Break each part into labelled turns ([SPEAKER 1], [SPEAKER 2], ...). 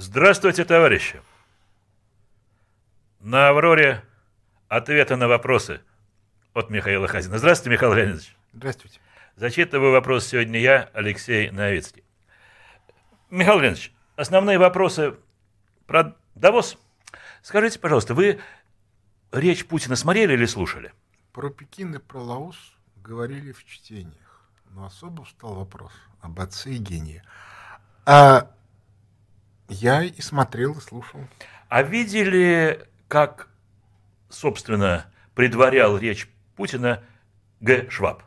[SPEAKER 1] Здравствуйте, товарищи! На «Авроре» ответы на вопросы от Михаила Хазина. Здравствуйте, Михаил Леонидович. Здравствуйте. Зачитываю вопрос сегодня я, Алексей Новицкий. Михаил Леонидович, основные вопросы про Давос. Скажите, пожалуйста, вы речь Путина смотрели или слушали?
[SPEAKER 2] Про Пекин и про Лаос говорили в чтениях. Но особо встал вопрос об отце и гении.
[SPEAKER 1] А я и смотрел, и слушал. А видели, как, собственно, предварял речь Путина Г. Шваб?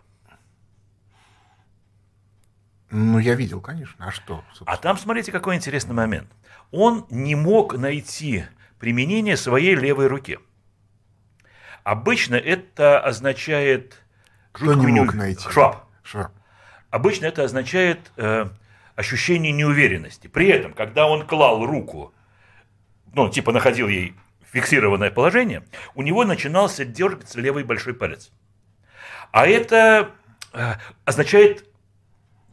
[SPEAKER 1] Ну, я видел, конечно. А что? Собственно? А там, смотрите, какой интересный момент. Он не мог найти применение своей левой руке. Обычно это означает...
[SPEAKER 2] Кто не мог
[SPEAKER 1] найти? Шваб. Шваб. Обычно это означает э, ощущение неуверенности. При этом, когда он клал руку, ну, типа находил ей фиксированное положение, у него начинался дергаться левый большой палец. А это э, означает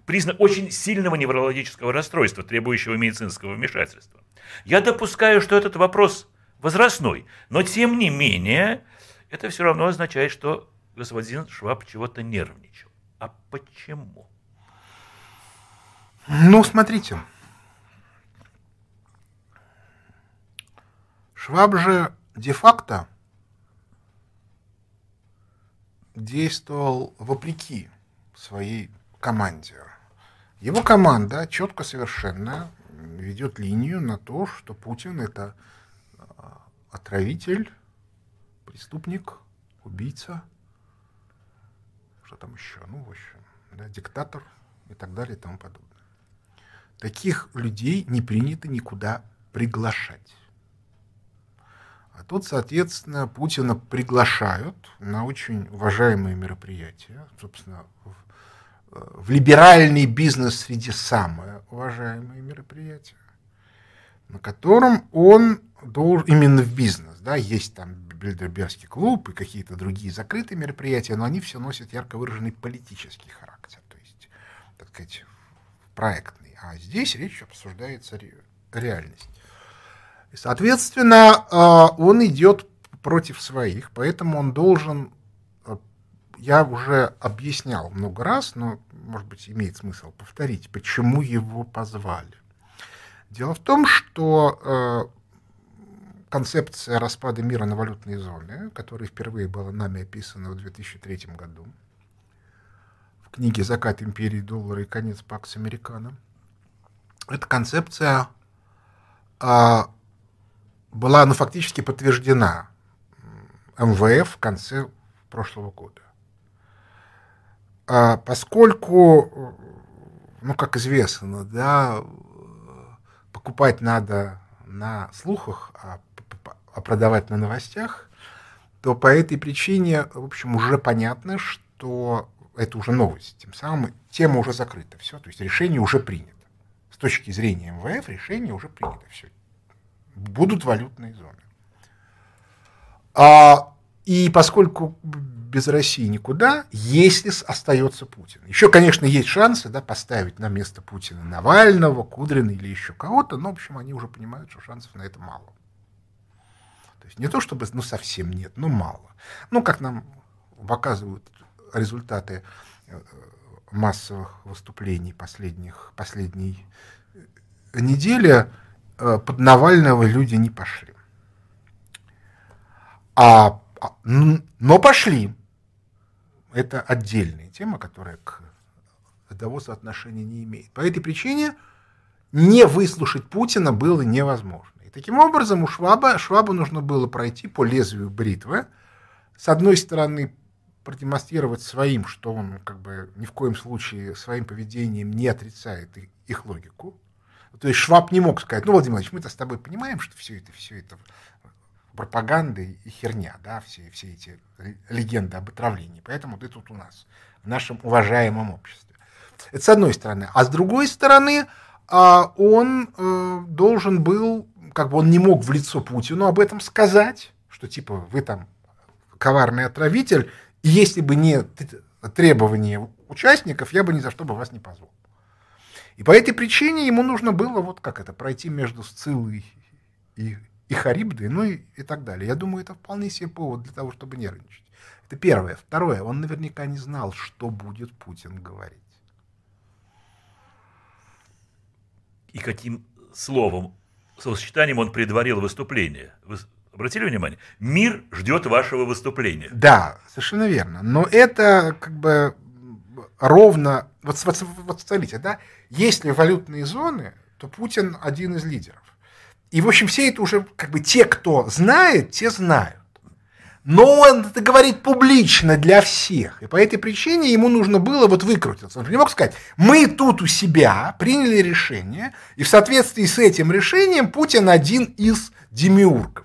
[SPEAKER 1] признак очень сильного неврологического расстройства, требующего медицинского вмешательства. Я допускаю, что этот вопрос возрастной, но тем не менее это все равно означает, что господин Шваб чего-то нервничал. А почему?
[SPEAKER 2] Ну, смотрите. Шваб же де-факто действовал вопреки своей команде. Его команда четко совершенно ведет линию на то, что Путин это а, отравитель, преступник, убийца, что там еще, ну, в общем, да, диктатор и так далее и тому подобное. Таких людей не принято никуда приглашать. А тут, соответственно, Путина приглашают на очень уважаемые мероприятия, собственно, в, э, в либеральный бизнес среди самое уважаемое мероприятие, на котором он должен, именно в бизнес, да, есть там Бильдербергский клуб и какие-то другие закрытые мероприятия, но они все носят ярко выраженный политический характер, то есть, так сказать, проектный а здесь речь обсуждается реальность. И, соответственно, а, он идет против своих, поэтому он должен, а, я уже объяснял много раз, но, может быть, имеет смысл повторить, почему его позвали. Дело в том, что а, концепция распада мира на валютные зоны, которая впервые была нами описана в 2003 году в книге «Закат империи доллара и конец Пакс Американо», эта концепция а, была ну, фактически подтверждена МВФ в конце прошлого года. А, поскольку, ну, как известно, да, покупать надо на слухах, а, а, продавать на новостях, то по этой причине, в общем, уже понятно, что это уже новость. Тем самым тема уже закрыта, все, то есть решение уже принято с точки зрения МВФ решение уже принято. Все. Будут валютные зоны. А, и поскольку без России никуда, если остается Путин. Еще, конечно, есть шансы да, поставить на место Путина Навального, Кудрина или еще кого-то, но, в общем, они уже понимают, что шансов на это мало. То есть не то чтобы, ну, совсем нет, но мало. Ну, как нам показывают результаты э, массовых выступлений последних, последней э, недели э, под Навального люди не пошли. А, а но пошли. Это отдельная тема, которая к Давосу отношения не имеет. По этой причине не выслушать Путина было невозможно. И таким образом у Шваба, Швабу нужно было пройти по лезвию бритвы. С одной стороны, продемонстрировать своим, что он как бы ни в коем случае своим поведением не отрицает их логику. То есть Шваб не мог сказать, ну, Владимир Владимирович, мы-то с тобой понимаем, что все это, все это пропаганда и херня, да, все, все эти легенды об отравлении. Поэтому ты тут у нас, в нашем уважаемом обществе. Это с одной стороны. А с другой стороны, а, он э, должен был, как бы он не мог в лицо Путину об этом сказать, что типа вы там коварный отравитель, и если бы не требования участников, я бы ни за что бы вас не позвал. И по этой причине ему нужно было, вот как это, пройти между Сциллой и, и Харибдой, ну и, и так далее. Я думаю, это вполне себе повод для того, чтобы нервничать. Это первое. Второе, он наверняка не знал, что будет Путин говорить.
[SPEAKER 1] И каким словом, словосочетанием он предварил выступление. Обратили внимание? Мир ждет вашего выступления.
[SPEAKER 2] Да, совершенно верно. Но это как бы ровно... Вот, вот, вот смотрите, да? Если валютные зоны, то Путин один из лидеров. И, в общем, все это уже как бы те, кто знает, те знают. Но он это говорит публично для всех. И по этой причине ему нужно было вот выкрутиться. Он же не мог сказать, мы тут у себя приняли решение, и в соответствии с этим решением Путин один из демиургов.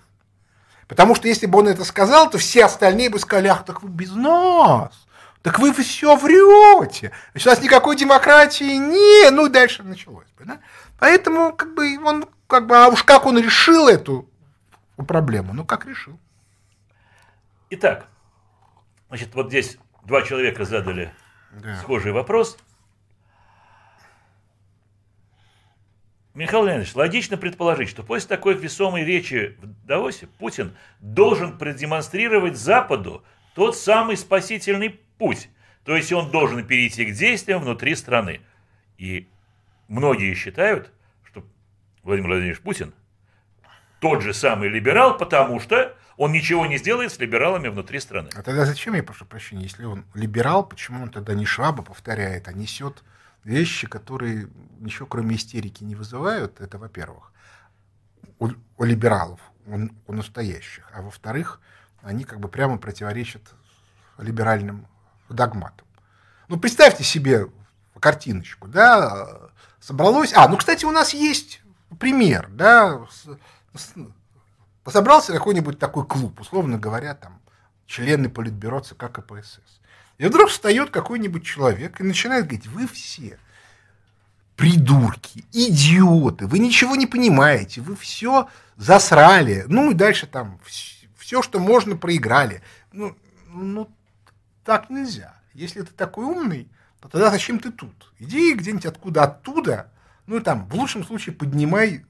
[SPEAKER 2] Потому что если бы он это сказал, то все остальные бы сказали, ах, так вы без нас. Так вы все врете. Значит, у нас никакой демократии не, ну и дальше началось бы. Да? Поэтому как бы он как бы, а уж как он решил эту проблему, ну как решил.
[SPEAKER 1] Итак, значит, вот здесь два человека задали да. схожий вопрос. Михаил Леонидович, логично предположить, что после такой весомой речи в Давосе Путин должен продемонстрировать Западу тот самый спасительный путь, то есть он должен перейти к действиям внутри страны. И многие считают, что Владимир Владимирович Путин тот же самый либерал, потому что он ничего не сделает с либералами внутри страны. А тогда
[SPEAKER 2] зачем, я прошу прощения, если он либерал, почему он тогда не Шваба повторяет, а несет вещи, которые ничего кроме истерики не вызывают, это во-первых, у, у либералов, у, у настоящих, а во-вторых, они как бы прямо противоречат либеральным догматам. Ну, представьте себе картиночку, да, собралось... А, ну, кстати, у нас есть пример, да, собрался какой-нибудь такой клуб, условно говоря, там, члены политбюро ЦК КПСС. И вдруг встает какой-нибудь человек и начинает говорить, вы все придурки, идиоты, вы ничего не понимаете, вы все засрали, ну и дальше там все, что можно, проиграли. Ну, ну так нельзя. Если ты такой умный, то тогда зачем ты тут? Иди где-нибудь откуда оттуда, ну и там, в лучшем случае, поднимай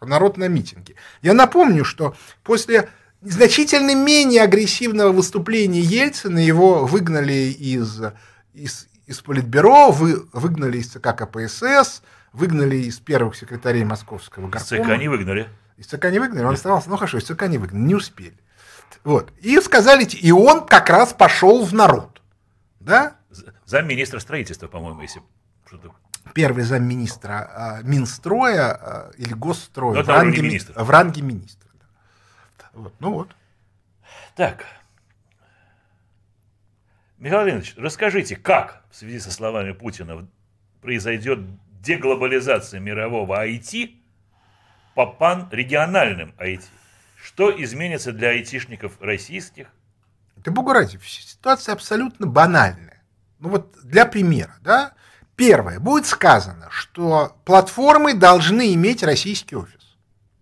[SPEAKER 2] народ на митинги. Я напомню, что после значительно менее агрессивного выступления Ельцина его выгнали из, из, из Политбюро, вы, выгнали из ЦК КПСС, выгнали из первых секретарей Московского горкома. Из ЦК не выгнали. Из ЦК не выгнали, он оставался, ну хорошо, из ЦК не выгнали, не успели. Вот. И сказали, и он как раз пошел в народ.
[SPEAKER 1] Да? Замминистра строительства, по-моему, если
[SPEAKER 2] первый замминистра э, а, Минстроя э, или Госстроя ну, в ранге, министр. в ранге министра.
[SPEAKER 1] Вот. Ну вот. Так. Михаил Леонидович, расскажите, как в связи со словами Путина произойдет деглобализация мирового IT по панрегиональным IT? Что изменится для айтишников российских? Ты богу ради,
[SPEAKER 2] ситуация абсолютно банальная. Ну вот для примера, да, первое, будет сказано, что платформы должны иметь российский офис,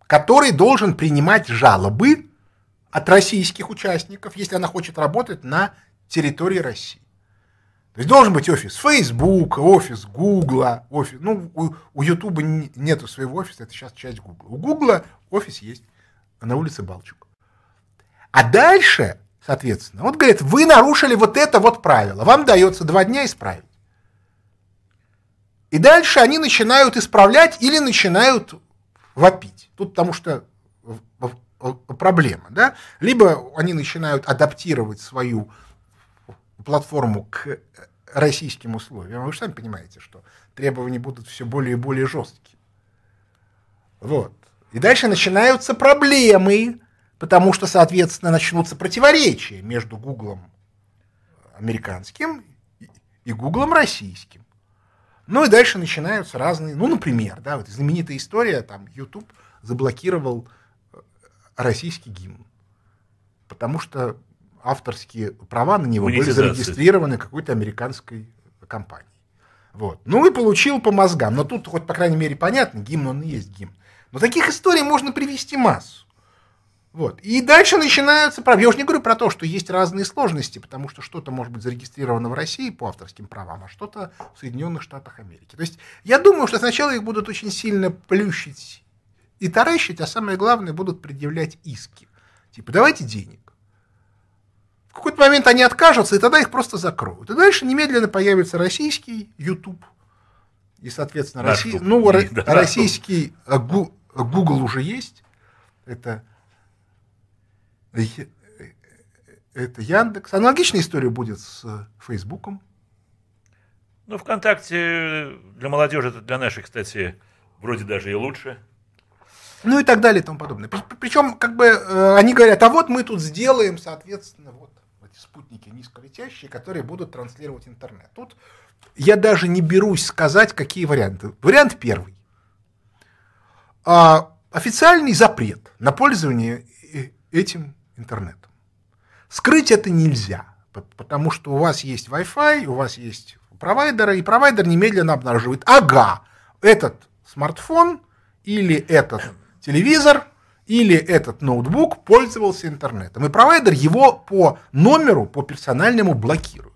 [SPEAKER 2] который должен принимать жалобы от российских участников, если она хочет работать на территории России. То есть должен быть офис Facebook, офис Google, офис. Ну, у Ютуба нету своего офиса, это сейчас часть Google, У Google офис есть на улице Балчук. А дальше, соответственно, вот говорит, вы нарушили вот это вот правило, вам дается два дня исправить. И дальше они начинают исправлять или начинают вопить. Тут потому что Э, проблема. Да? Либо они начинают адаптировать свою платформу к э, российским условиям. Вы же сами понимаете, что требования будут все более и более жесткие. Вот. И дальше начинаются проблемы, потому что, соответственно, начнутся противоречия между Гуглом американским и Гуглом российским. Ну и дальше начинаются разные, ну, например, да, вот знаменитая история, там, YouTube заблокировал российский гимн. Потому что авторские права на него были зарегистрированы какой-то американской компанией. Вот. Ну и получил по мозгам. Но тут хоть, по крайней мере, понятно, гимн он и есть гимн. Но таких историй можно привести массу. Вот. И дальше начинаются права. Я уже не говорю про то, что есть разные сложности, потому что что-то может быть зарегистрировано в России по авторским правам, а что-то в Соединенных Штатах Америки. То есть я думаю, что сначала их будут очень сильно плющить и таращить, а самое главное, будут предъявлять иски. Типа, давайте денег. В какой-то момент они откажутся, и тогда их просто закроют. И дальше немедленно появится российский YouTube. И, соответственно, да, ну, да, российский да, а, Google уже есть. Это... Э, э, это Яндекс. Аналогичная история будет с э, Фейсбуком.
[SPEAKER 1] Ну, ВКонтакте для молодежи, это для нашей, кстати, вроде даже и лучше
[SPEAKER 2] ну и так далее и тому подобное. Причем, как бы, э, они говорят, а вот мы тут сделаем, соответственно, вот эти спутники низколетящие, которые будут транслировать интернет. Тут я даже не берусь сказать, какие варианты. Вариант первый. А, официальный запрет на пользование этим интернетом. Скрыть это нельзя, потому что у вас есть Wi-Fi, у вас есть провайдеры, и провайдер немедленно обнаруживает, ага, этот смартфон или этот телевизор или этот ноутбук пользовался интернетом. И провайдер его по номеру, по персональному блокирует.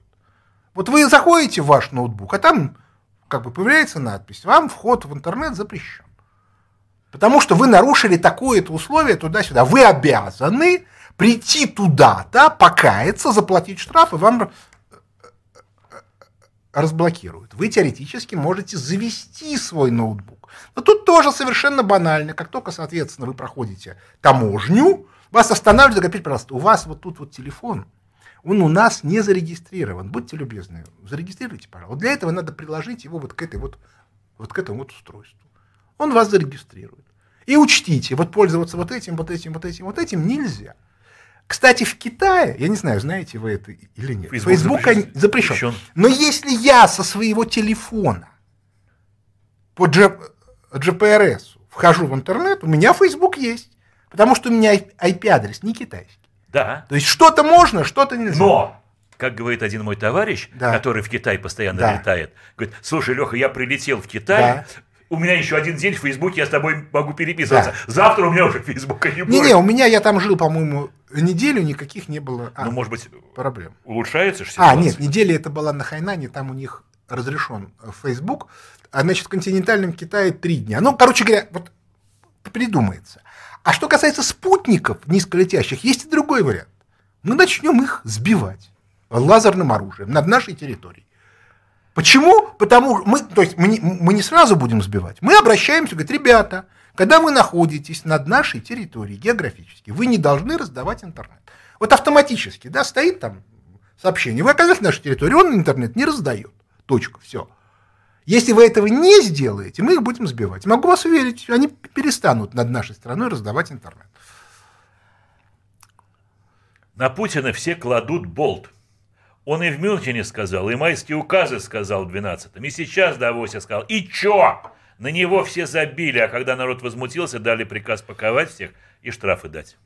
[SPEAKER 2] Вот вы заходите в ваш ноутбук, а там как бы появляется надпись «Вам вход в интернет запрещен». Потому что вы нарушили такое-то условие туда-сюда. Вы обязаны прийти туда-то, покаяться, заплатить штраф, и вам э, э, э, разблокируют. Вы теоретически можете завести свой ноутбук. Но тут тоже совершенно банально. Как только, соответственно, вы проходите таможню, вас останавливают, говорят пожалуйста, у вас вот тут вот телефон, он у нас не зарегистрирован. Будьте любезны, зарегистрируйте, пожалуйста. Вот для этого надо приложить его вот к, этой вот, вот к этому вот устройству. Он вас зарегистрирует. И учтите, вот пользоваться вот этим, вот этим, вот этим, вот этим нельзя. Кстати, в Китае, я не знаю, знаете вы это или нет, Facebook, Facebook запрещен. запрещен. Но если я со своего телефона по GPRS вхожу в интернет, у меня Facebook есть, потому что у меня IP-адрес не китайский. Да. То есть что-то можно, что-то нельзя. Но
[SPEAKER 1] как говорит один мой товарищ, да. который в Китай постоянно да. летает, говорит, слушай, Леха, я прилетел в Китай, да. у меня еще один день в Фейсбуке, я с тобой могу переписываться. Да. Завтра у меня уже Фейсбука не будет. Не-не, у меня, я там жил,
[SPEAKER 2] по-моему, неделю, никаких не было а, ну, может быть, проблем.
[SPEAKER 1] Улучшается же ситуация? А, нет,
[SPEAKER 2] неделя это была на Хайнане, там у них разрешен э, Facebook, а значит, в континентальном Китае три дня. Ну, короче говоря, вот придумается. А что касается спутников низколетящих, есть и другой вариант. Мы начнем их сбивать лазерным оружием над нашей территорией. Почему? Потому что мы, то есть мы мы не сразу будем сбивать. Мы обращаемся, говорит, ребята, когда вы находитесь над нашей территорией географически, вы не должны раздавать интернет. Вот автоматически, да, стоит там сообщение, вы оказались на нашей территории, он интернет не раздает. Точка, все. Если вы этого не сделаете, мы их будем сбивать. Могу вас уверить, они перестанут над нашей страной раздавать интернет.
[SPEAKER 1] На Путина все кладут болт. Он и в Мюнхене сказал, и майские указы сказал в 12 и сейчас Давосе сказал. И чё? На него все забили, а когда народ возмутился, дали приказ паковать всех и штрафы дать.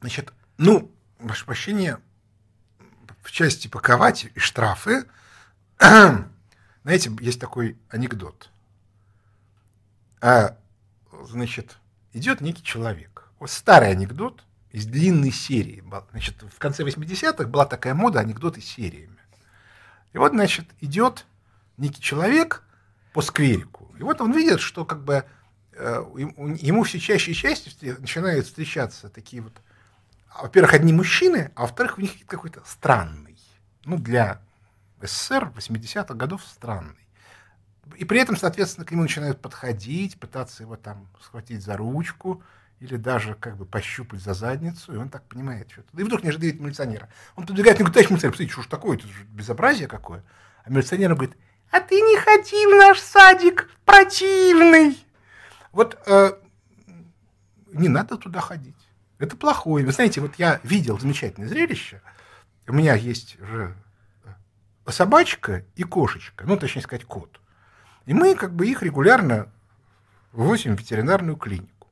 [SPEAKER 2] Значит, ну, ваше прощение, в части паковать и штрафы, знаете, есть такой анекдот. А, значит, идет некий человек. Вот старый анекдот из длинной серии. Значит, в конце 80-х была такая мода анекдоты сериями. И вот, значит, идет некий человек по скверику. И вот он видит, что как бы э, ему все чаще и чаще начинают встречаться такие вот, во-первых, одни мужчины, а во-вторых, у них какой-то странный, ну, для СССР 80-х годов странный. И при этом, соответственно, к нему начинают подходить, пытаться его там схватить за ручку или даже как бы пощупать за задницу, и он так понимает что-то. И вдруг не ожидает милиционера. Он подбегает, говорит, товарищ милиционер, посмотрите, что ж такое, это же безобразие какое. А милиционер говорит, а ты не ходи в наш садик, противный. Вот э, не надо туда ходить. Это плохое. Вы знаете, вот я видел замечательное зрелище. У меня есть уже собачка и кошечка, ну, точнее сказать, кот. И мы как бы их регулярно возим в ветеринарную клинику.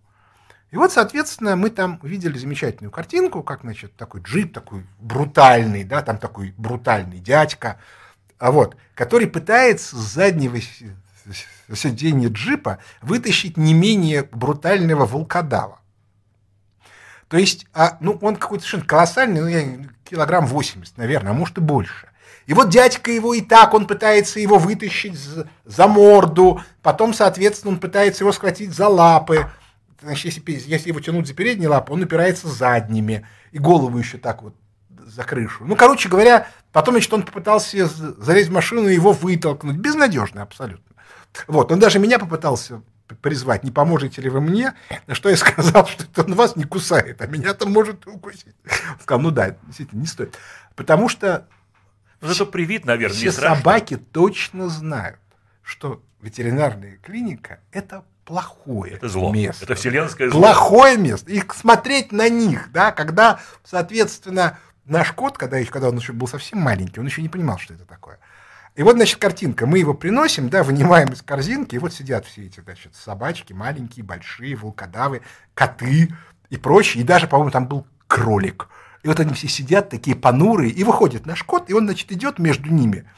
[SPEAKER 2] И вот, соответственно, мы там видели замечательную картинку, как, значит, такой джип, такой брутальный, да, там такой брутальный дядька, а вот, который пытается с заднего сиденья джипа вытащить не менее брутального волкодава. То есть, а, ну, он какой-то совершенно колоссальный, ну, я, килограмм 80, наверное, а может и больше. И вот дядька его и так, он пытается его вытащить за морду, потом, соответственно, он пытается его схватить за лапы. Значит, если, если его тянуть за передние лапы, он упирается задними, и голову еще так вот за крышу. Ну, короче говоря, потом, значит, он попытался залезть в машину и его вытолкнуть. Безнадежно абсолютно. Вот, он даже меня попытался призвать, не поможете ли вы мне, на что я сказал, что это он вас не кусает, а меня там может укусить. Он сказал, ну да, действительно, не стоит. Потому что Зато привит, наверное, Все не собаки точно знают, что ветеринарная клиника – это
[SPEAKER 1] плохое это зло. место. Это вселенское зло. Плохое место.
[SPEAKER 2] И смотреть на них, да, когда, соответственно, наш кот, когда, еще, когда он еще был совсем маленький, он еще не понимал, что это такое. И вот, значит, картинка. Мы его приносим, да, вынимаем из корзинки, и вот сидят все эти, значит, собачки, маленькие, большие, волкодавы, коты и прочее. И даже, по-моему, там был кролик. И вот они все сидят такие понурые, и выходит наш кот, и он, значит, идет между ними,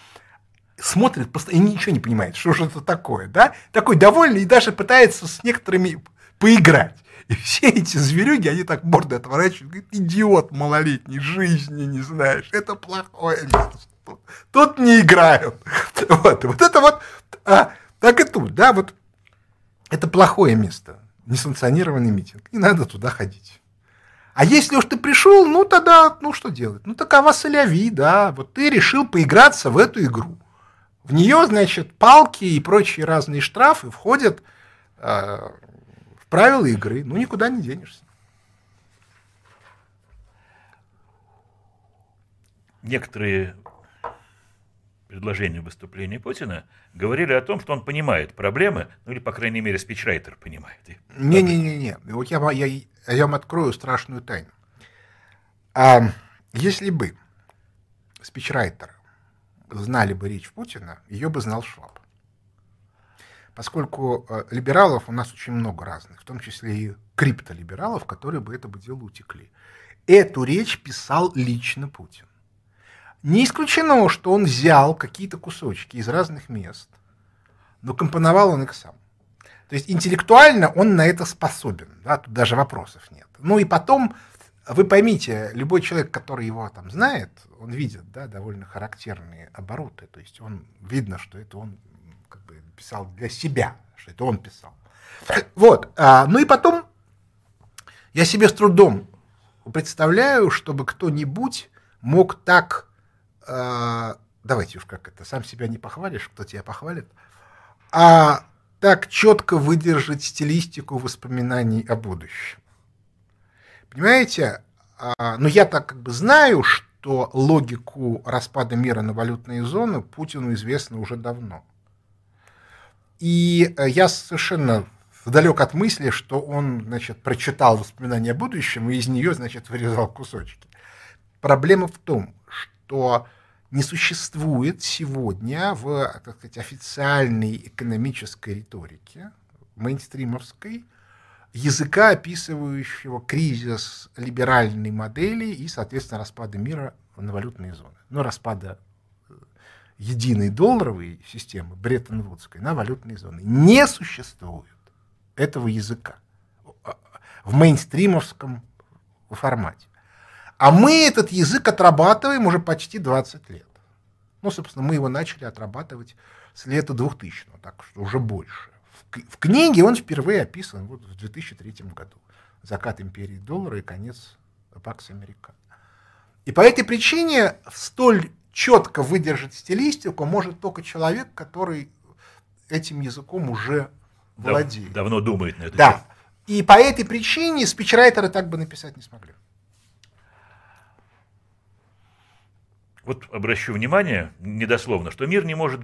[SPEAKER 2] смотрит просто и ничего не понимает, что же это такое, да? Такой довольный и даже пытается с некоторыми поиграть. И все эти зверюги, они так морды отворачивают, говорят, идиот малолетний, жизни не знаешь, это плохое место. Тут не играют. Вот, вот это вот, а, так и тут, да, вот это плохое место, несанкционированный митинг, не надо туда ходить. А если уж ты пришел, ну тогда, ну что делать? Ну такова соляви, да. Вот ты решил поиграться в эту игру. В нее, значит, палки и прочие разные штрафы входят э, в правила игры. Ну никуда не денешься.
[SPEAKER 1] Некоторые предложения выступления Путина говорили о том, что он понимает проблемы, ну или, по крайней мере, спичрайтер понимает.
[SPEAKER 2] Не-не-не, вот я, я а я вам открою страшную тайну. А если бы спичрайтеры знали бы речь Путина, ее бы знал Шваб. Поскольку э, либералов у нас очень много разных, в том числе и криптолибералов, которые бы это бы дело утекли. Эту речь писал лично Путин. Не исключено, что он взял какие-то кусочки из разных мест, но компоновал он их сам. То есть интеллектуально он на это способен, да, тут даже вопросов нет. Ну и потом, вы поймите, любой человек, который его там знает, он видит, да, довольно характерные обороты, то есть он, видно, что это он как бы писал для себя, что это он писал. Вот, а, ну и потом я себе с трудом представляю, чтобы кто-нибудь мог так, э, давайте уж как это, сам себя не похвалишь, кто тебя похвалит, а так четко выдержать стилистику воспоминаний о будущем. Понимаете, а, но ну, я так как бы знаю, что логику распада мира на валютные зоны Путину известно уже давно. И э, я совершенно далек от мысли, что он, значит, прочитал воспоминания о будущем и из нее, значит, вырезал кусочки. Проблема в том, что не существует сегодня в так сказать, официальной экономической риторике, мейнстримовской, языка, описывающего кризис либеральной модели и, соответственно, распада мира на валютные зоны. Но ну, распада э, единой долларовой системы, Бреттон-Вудской, на валютные зоны. Не существует этого языка в э, мейнстримовском формате. А мы этот язык отрабатываем уже почти 20 лет. Ну, собственно, мы его начали отрабатывать с лета 2000 так что уже больше. В, в книге он впервые описан вот в 2003 году. «Закат империи доллара» и «Конец Пакс Американо». И по этой причине столь четко выдержать стилистику может только человек, который этим языком уже
[SPEAKER 1] владеет. Дав давно думает на это. Да. Счет.
[SPEAKER 2] И по этой причине спичрайтеры так бы написать не смогли.
[SPEAKER 1] вот обращу внимание, недословно, что мир не может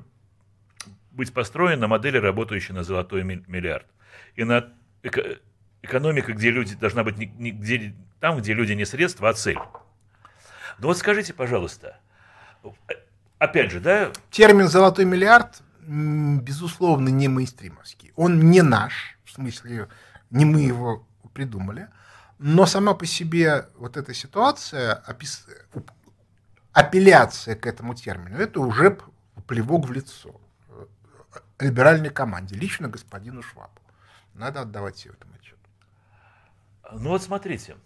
[SPEAKER 1] быть построен на модели, работающей на золотой миллиард. И на эко экономика, где люди должна быть не, не, где, там, где люди не средства, а цель. Но вот скажите, пожалуйста, опять же, да?
[SPEAKER 2] Термин «золотой миллиард» безусловно не мейнстримовский. Он не наш, в смысле, не мы его придумали. Но сама по себе вот эта ситуация, опис апелляция к этому термину, это уже плевок в лицо э, либеральной команде, лично господину Швабу.
[SPEAKER 1] Надо отдавать себе в отчет. Ну вот смотрите,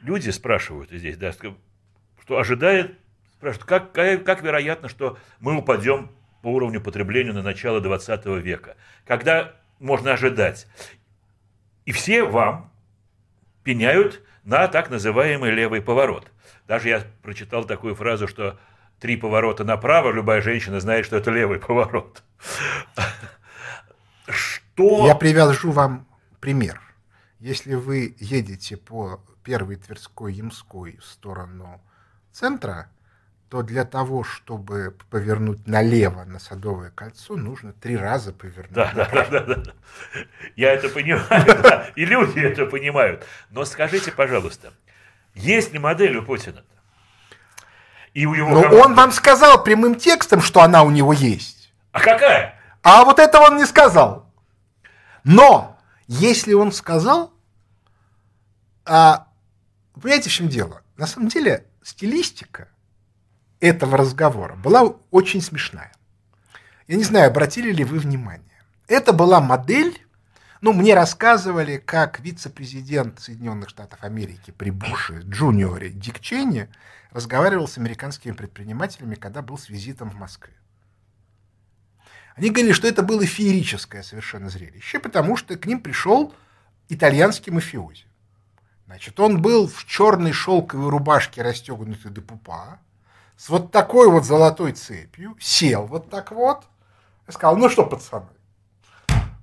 [SPEAKER 1] люди спрашивают здесь, да, что ожидает, спрашивают, как, как, как вероятно, что мы упадем по уровню потребления на начало 20 века, когда можно ожидать. И все вам, пеняют на так называемый левый поворот. Даже я прочитал такую фразу, что три поворота направо, любая женщина знает, что это левый поворот.
[SPEAKER 2] Что... Я привяжу вам пример. Если вы едете по первой Тверской Ямской в сторону центра, то для того, чтобы повернуть налево на Садовое кольцо, нужно три раза повернуть. Да, направо. да,
[SPEAKER 1] да, да. Я это понимаю, да. и люди это понимают. Но скажите, пожалуйста, есть ли модель у Путина? И у его Но он
[SPEAKER 2] вам сказал прямым текстом, что она у него есть.
[SPEAKER 1] А какая?
[SPEAKER 2] А вот это он не сказал. Но если он сказал, а, понимаете, в чем дело? На самом деле стилистика этого разговора была очень смешная. Я не знаю, обратили ли вы внимание. Это была модель, ну, мне рассказывали, как вице-президент Соединенных Штатов Америки при Буше, джуниоре Дик Чейни, разговаривал с американскими предпринимателями, когда был с визитом в Москве. Они говорили, что это было феерическое совершенно зрелище, потому что к ним пришел итальянский мафиози. Значит, он был в черной шелковой рубашке, расстегнутой до пупа, с вот такой вот золотой цепью, сел вот так вот и сказал, ну что, пацаны,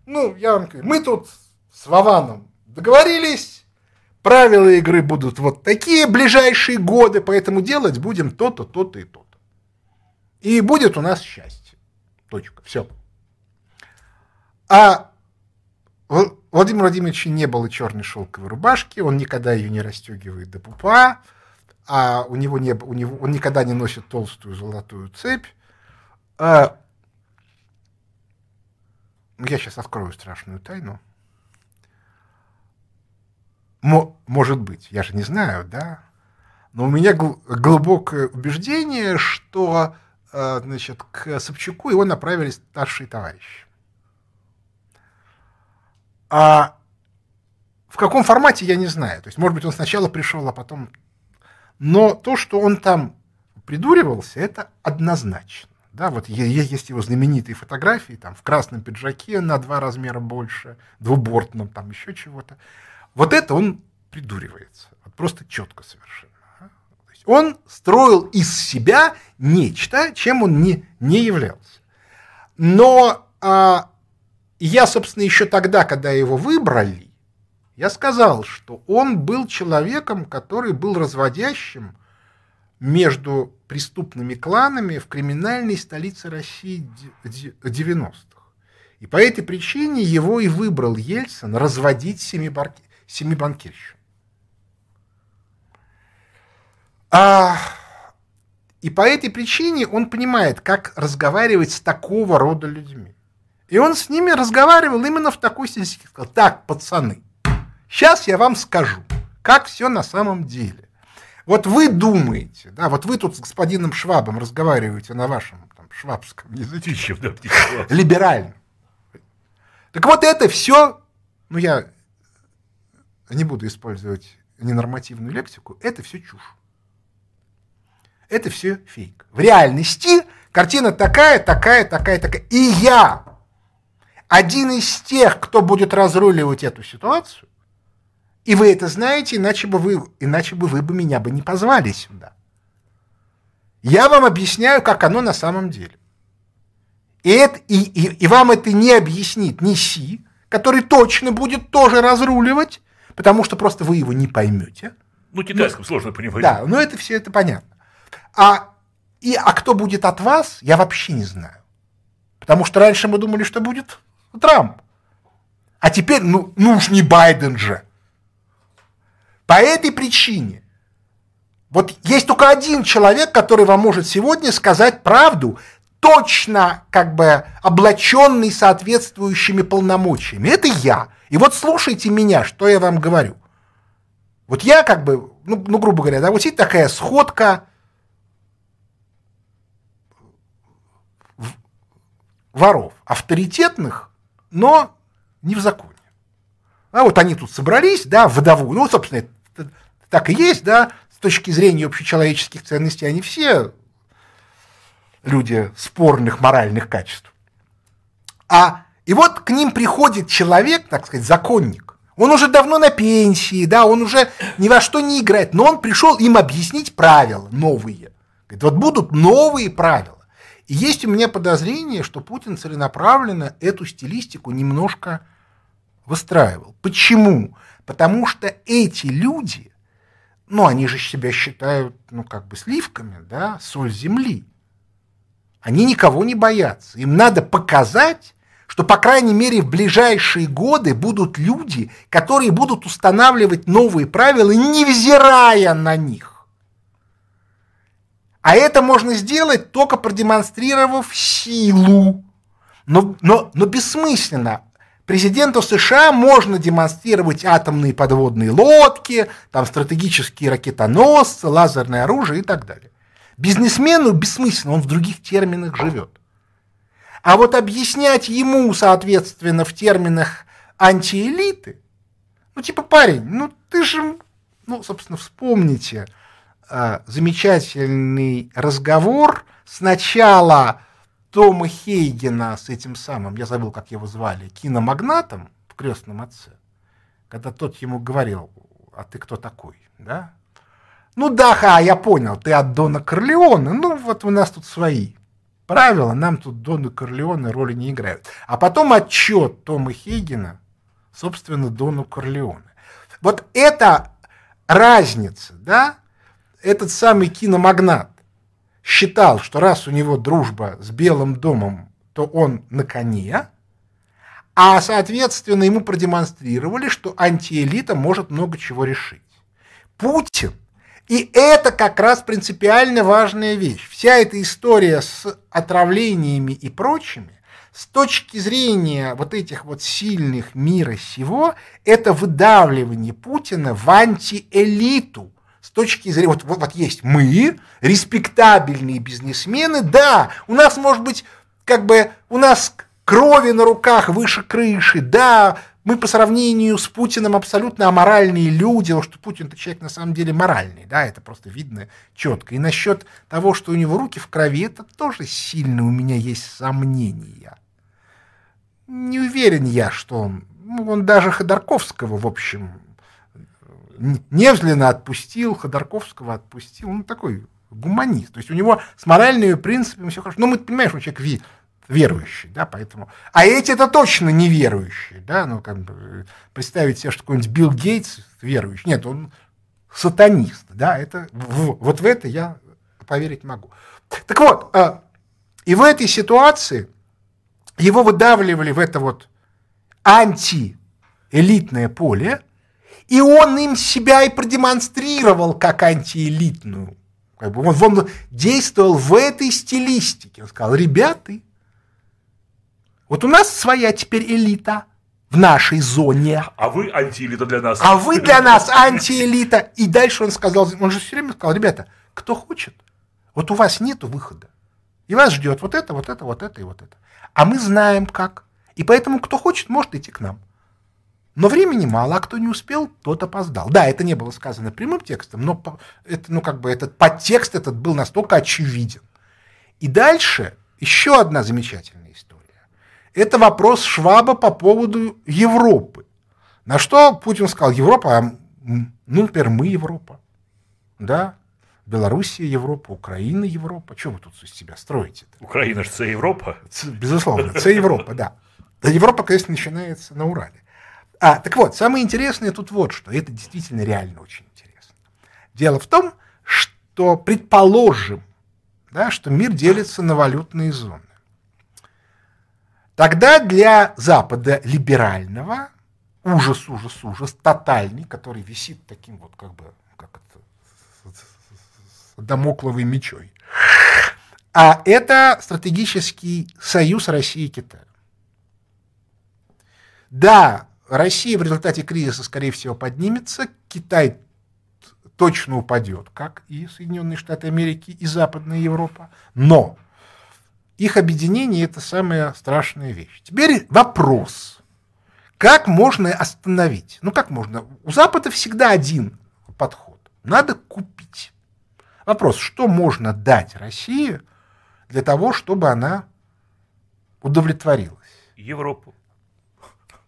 [SPEAKER 2] ну, я вам говорю, мы тут с Вованом договорились, правила игры будут вот такие ближайшие годы, поэтому делать будем то-то, то-то и то-то. И будет у нас счастье. Точка. Все. А Владимир Владимирович не было черной шелковой рубашки, он никогда ее не расстегивает до пупа а у него не у него он никогда не носит толстую золотую цепь. А, я сейчас открою страшную тайну. Мо, может быть, я же не знаю, да. Но у меня глубокое убеждение, что а, значит, к Собчаку его направились старшие товарищи. А в каком формате, я не знаю. То есть, может быть, он сначала пришел, а потом но то, что он там придуривался, это однозначно. Да, вот есть его знаменитые фотографии, там в красном пиджаке на два размера больше, двубортном, там еще чего-то. Вот это он придуривается, вот просто четко совершенно. А. он строил из себя нечто, чем он не, не являлся. Но а, я, собственно, еще тогда, когда его выбрали, я сказал, что он был человеком, который был разводящим между преступными кланами в криминальной столице России 90-х. И по этой причине его и выбрал Ельцин разводить семибанкирщину. А, и по этой причине он понимает, как разговаривать с такого рода людьми. И он с ними разговаривал именно в такой стилистике. Сказал, так, пацаны – Сейчас я вам скажу, как все на самом деле. Вот вы думаете, да, вот вы тут с господином Швабом разговариваете на вашем там, швабском язычищем, да, либерально. Так вот это все, ну я не буду использовать ненормативную лексику, это все чушь. Это все фейк. В реальности картина такая, такая, такая, такая. И я один из тех, кто будет разруливать эту ситуацию, и вы это знаете, иначе бы вы, иначе бы вы бы меня бы не позвали сюда. Я вам объясняю, как оно на самом деле. И, это, и, и, и вам это не объяснит ни Си, который точно будет тоже разруливать, потому что просто вы его не поймете.
[SPEAKER 1] Ну, ну китайском ну, сложно понимать. Да,
[SPEAKER 2] но это все это понятно. А, и, а кто будет от вас, я вообще не знаю. Потому что раньше мы думали, что будет Трамп. А теперь, ну, ну уж не Байден же. По этой причине. Вот есть только один человек, который вам может сегодня сказать правду, точно как бы облаченный соответствующими полномочиями. Это я. И вот слушайте меня, что я вам говорю. Вот я как бы, ну, ну грубо говоря, да, вот есть такая сходка, воров, авторитетных, но не в законе. А вот они тут собрались, да, в водовую, ну, собственно, так и есть, да, с точки зрения общечеловеческих ценностей, они все люди спорных моральных качеств. А и вот к ним приходит человек, так сказать, законник. Он уже давно на пенсии, да, он уже ни во что не играет, но он пришел им объяснить правила новые. Говорит, вот будут новые правила. И есть у меня подозрение, что Путин целенаправленно эту стилистику немножко выстраивал. Почему? Потому что эти люди, ну, они же себя считают, ну, как бы сливками, да, соль земли. Они никого не боятся. Им надо показать, что, по крайней мере, в ближайшие годы будут люди, которые будут устанавливать новые правила, невзирая на них. А это можно сделать, только продемонстрировав силу. Но, но, но бессмысленно президенту США можно демонстрировать атомные подводные лодки, там стратегические ракетоносцы, лазерное оружие и так далее. Бизнесмену бессмысленно, он в других терминах живет. А вот объяснять ему, соответственно, в терминах антиэлиты, ну типа парень, ну ты же, ну собственно, вспомните э, замечательный разговор сначала Тома Хейгена с этим самым, я забыл, как его звали, киномагнатом в «Крестном отце», когда тот ему говорил, а ты кто такой, да? Ну да, ха, я понял, ты от Дона Корлеона, ну вот у нас тут свои правила, нам тут Дона Корлеона роли не играют. А потом отчет Тома Хейгена, собственно, Дону Корлеона. Вот это разница, да? Этот самый киномагнат, считал, что раз у него дружба с Белым домом, то он на коне, а, соответственно, ему продемонстрировали, что антиэлита может много чего решить. Путин, и это как раз принципиально важная вещь, вся эта история с отравлениями и прочими, с точки зрения вот этих вот сильных мира сего, это выдавливание Путина в антиэлиту – с точки зрения, вот, вот, вот есть мы, респектабельные бизнесмены, да, у нас может быть, как бы, у нас крови на руках выше крыши, да, мы по сравнению с Путиным абсолютно аморальные люди, потому что путин это человек на самом деле моральный, да, это просто видно четко. И насчет того, что у него руки в крови, это тоже сильно у меня есть сомнения. Не уверен я, что он, ну, он даже Ходорковского, в общем, Невзлина отпустил, Ходорковского отпустил, ну такой гуманист. То есть у него с моральными принципами все хорошо. Ну, мы понимаешь, он человек ви, верующий, да, поэтому... А эти это точно не верующие, да, ну, как бы представить себе, что какой-нибудь Билл Гейтс верующий. Нет, он сатанист, да, это... В, вот в это я поверить могу. Так вот, э, и в этой ситуации его выдавливали в это вот антиэлитное поле, и он им себя и продемонстрировал как антиэлитную. Как бы он, он действовал в этой стилистике. Он сказал, ребята, вот у нас своя теперь элита в нашей зоне.
[SPEAKER 1] А вы антиэлита для нас. А вы для нас антиэлита.
[SPEAKER 2] И дальше он сказал, он же все время сказал, ребята, кто хочет, вот у вас нет выхода. И вас ждет вот это, вот это, вот это и вот это. А мы знаем как. И поэтому кто хочет, может идти к нам. Но времени мало, а кто не успел, тот опоздал. Да, это не было сказано прямым текстом, но это, ну, как бы этот подтекст этот был настолько очевиден. И дальше еще одна замечательная история. Это вопрос Шваба по поводу Европы. На что Путин сказал, Европа, а ну, например, мы Европа. Да, Белоруссия Европа, Украина Европа. Чего вы тут из себя строите-то?
[SPEAKER 1] Украина же – это Европа. Безусловно, это Европа,
[SPEAKER 2] да. Европа, конечно, начинается на Урале. А, так вот, самое интересное тут вот что. Это действительно реально очень интересно. Дело в том, что предположим, да, что мир делится на валютные зоны. Тогда для Запада либерального, ужас, ужас, ужас, тотальный, который висит таким вот как бы, как это, с домокловой мечой, а это стратегический союз России и Китая. Да, Россия в результате кризиса, скорее всего, поднимется, Китай точно упадет, как и Соединенные Штаты Америки, и Западная Европа. Но их объединение – это самая страшная вещь. Теперь вопрос. Как можно остановить? Ну, как можно? У Запада всегда один подход. Надо купить. Вопрос, что можно дать России для того, чтобы она удовлетворилась? Европу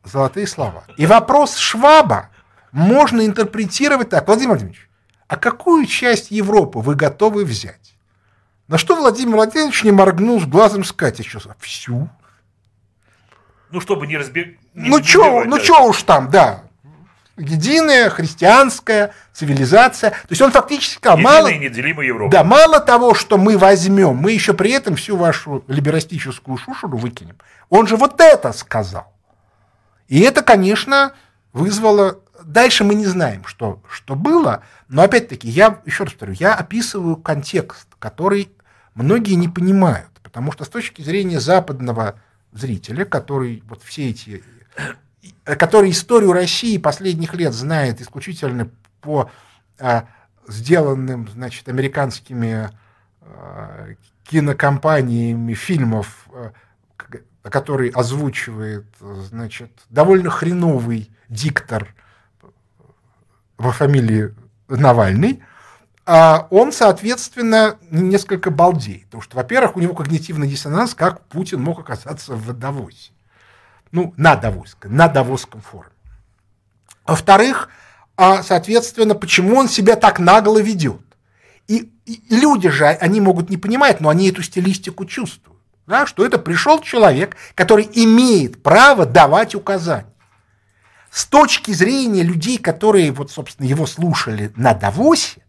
[SPEAKER 2] золотые слова. И вопрос Шваба можно интерпретировать так. Владимир Владимирович, а какую часть Европы вы готовы взять? На что Владимир Владимирович не моргнул с глазом сказать еще всю.
[SPEAKER 1] Ну, чтобы не разбег... Ну,
[SPEAKER 2] что, ну чё уж там, да. Единая христианская цивилизация. То есть он фактически сказал, Единая мало...
[SPEAKER 1] неделимая Европа. Да, мало
[SPEAKER 2] того, что мы возьмем, мы еще при этом всю вашу либерастическую шушеру выкинем. Он же вот это сказал. И это, конечно, вызвало... Дальше мы не знаем, что, что было, но опять-таки, я еще раз повторю, я описываю контекст, который многие не понимают, потому что с точки зрения западного зрителя, который вот все эти... Э, который историю России последних лет знает исключительно по а, сделанным, значит, американскими а, кинокомпаниями фильмов а, который озвучивает, значит, довольно хреновый диктор во фамилии Навальный, а он, соответственно, несколько балдеет. Потому что, во-первых, у него когнитивный диссонанс, как Путин мог оказаться в Давосе. Ну, на Давосском, на Давосском форуме. Во-вторых, а, соответственно, почему он себя так нагло ведет. И, и люди же, они могут не понимать, но они эту стилистику чувствуют да, что это пришел человек, который имеет право давать указания. С точки зрения людей, которые, вот, собственно, его слушали на Давосе,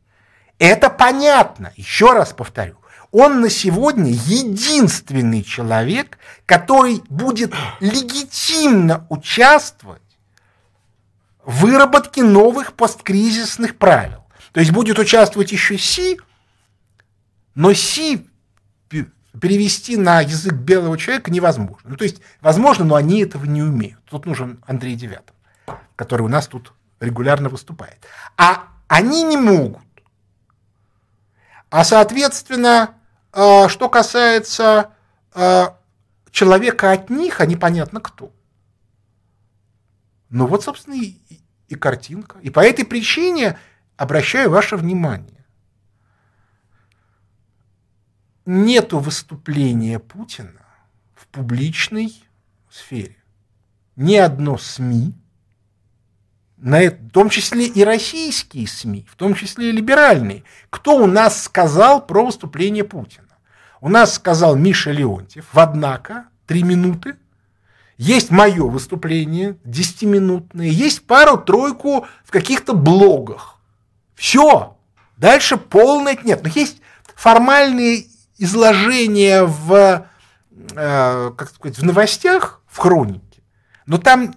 [SPEAKER 2] это понятно. Еще раз повторю, он на сегодня единственный человек, который будет легитимно участвовать в выработке новых посткризисных правил. То есть будет участвовать еще Си, но Си перевести на язык белого человека невозможно. Ну, то есть, возможно, но они этого не умеют. Тут нужен Андрей Девятов, который у нас тут регулярно выступает. А они не могут. А, соответственно, а, что касается а, человека от них, а непонятно кто. Ну вот, собственно, и, и картинка. И по этой причине обращаю ваше внимание нету выступления Путина в публичной сфере. Ни одно СМИ, на это, в том числе и российские СМИ, в том числе и либеральные, кто у нас сказал про выступление Путина? У нас сказал Миша Леонтьев, в «Однако», три минуты, есть мое выступление, десятиминутное. есть пару-тройку в каких-то блогах. Все. Дальше полное нет. Но есть формальные изложение в, э, как сказать, в новостях, в хронике, но там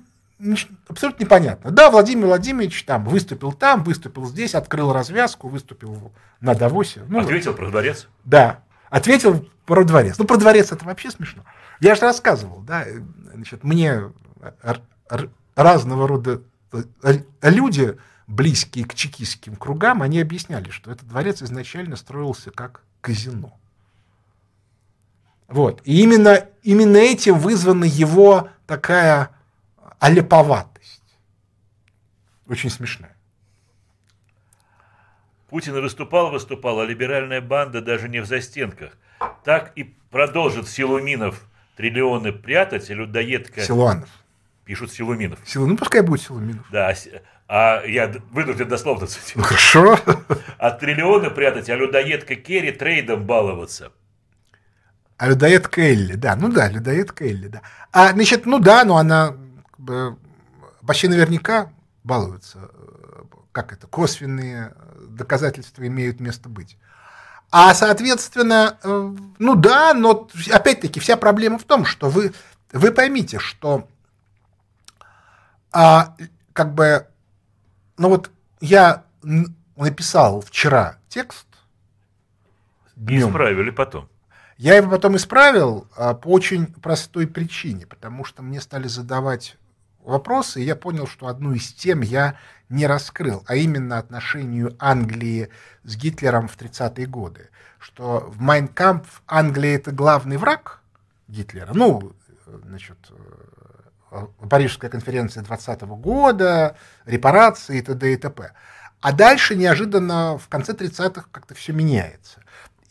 [SPEAKER 2] абсолютно непонятно. Да, Владимир Владимирович там выступил там, выступил здесь, открыл развязку,
[SPEAKER 1] выступил
[SPEAKER 2] на Давосе. Ну, Ответил про дворец? Да. Ответил про дворец. Ну, про дворец это вообще смешно. Я же рассказывал, да, э, значит, мне разного рода э, люди, близкие к чекистским кругам, они объясняли, что этот дворец изначально строился как казино. Вот. И именно, именно этим вызвана его такая алеповатость. Очень смешная.
[SPEAKER 1] Путин выступал, выступал, а либеральная банда даже не в застенках. Так и продолжит Силуминов триллионы прятать, и людоедка... Силуанов. Пишут Силуминов.
[SPEAKER 2] Силу... Ну, пускай будет Силуминов.
[SPEAKER 1] Да, а, а я вынужден дословно цитировать. Ну, хорошо. А триллионы прятать, а людоедка Керри трейдом баловаться.
[SPEAKER 2] А людоед Келли, да, ну да, людоед Келли, да. А, значит, ну да, но она как бы, почти наверняка балуется, как это, косвенные доказательства имеют место быть. А, соответственно, э, ну да, но опять-таки вся проблема в том, что вы, вы поймите, что а, как бы, ну вот я написал вчера текст.
[SPEAKER 1] Днем. Исправили потом.
[SPEAKER 2] Я его потом исправил а, по очень простой причине, потому что мне стали задавать вопросы, и я понял, что одну из тем я не раскрыл, а именно отношению Англии с Гитлером в 30-е годы. Что в Майнкамп Англия это главный враг Гитлера. Ну, значит, э, Парижская конференция 20 -го года, репарации и т.д. и т.п. А дальше неожиданно в конце 30-х как-то все меняется.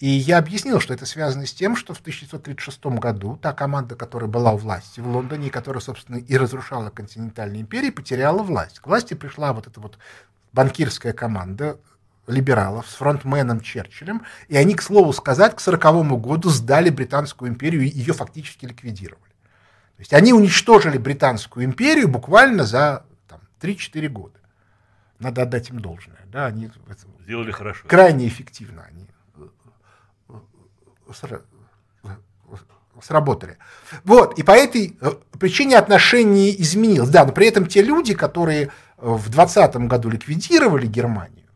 [SPEAKER 2] И я объяснил, что это связано с тем, что в 1936 году та команда, которая была у власти в Лондоне, и которая, собственно, и разрушала континентальную империю, потеряла власть. К власти пришла вот эта вот банкирская команда либералов с фронтменом Черчиллем, и они, к слову сказать, к 1940 году сдали Британскую империю и ее фактически ликвидировали. То есть они уничтожили Британскую империю буквально за там, 3-4 года. Надо отдать им должное. Да, они Сделали хорошо. Крайне эффективно они сработали. Вот, и по этой э, причине отношение изменилось. Да, но при этом те люди, которые э, в 2020 году ликвидировали Германию,